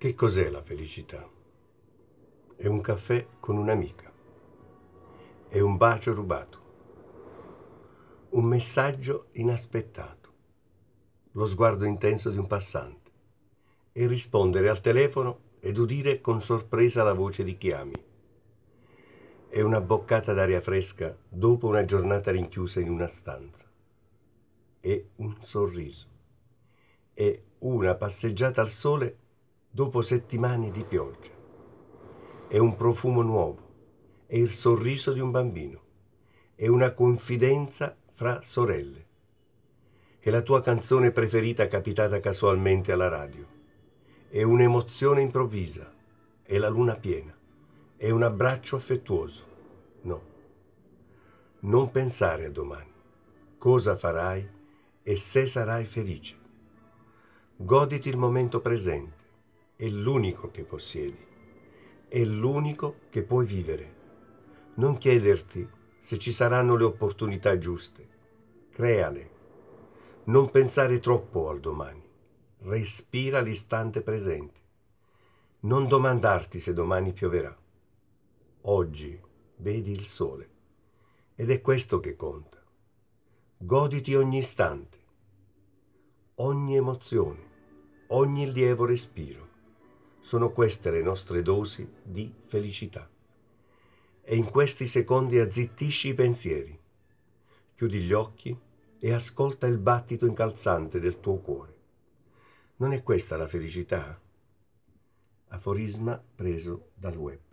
Che cos'è la felicità? È un caffè con un'amica. È un bacio rubato. Un messaggio inaspettato. Lo sguardo intenso di un passante. E rispondere al telefono ed udire con sorpresa la voce di chi ami. È una boccata d'aria fresca dopo una giornata rinchiusa in una stanza. È un sorriso. È una passeggiata al sole dopo settimane di pioggia. È un profumo nuovo, è il sorriso di un bambino, è una confidenza fra sorelle. È la tua canzone preferita capitata casualmente alla radio. È un'emozione improvvisa, è la luna piena, è un abbraccio affettuoso. No. Non pensare a domani, cosa farai e se sarai felice. Goditi il momento presente è l'unico che possiedi, è l'unico che puoi vivere. Non chiederti se ci saranno le opportunità giuste, creale. Non pensare troppo al domani, respira l'istante presente. Non domandarti se domani pioverà. Oggi vedi il sole ed è questo che conta. Goditi ogni istante, ogni emozione, ogni lievo respiro. Sono queste le nostre dosi di felicità. E in questi secondi azzittisci i pensieri. Chiudi gli occhi e ascolta il battito incalzante del tuo cuore. Non è questa la felicità? Aforisma preso dal web.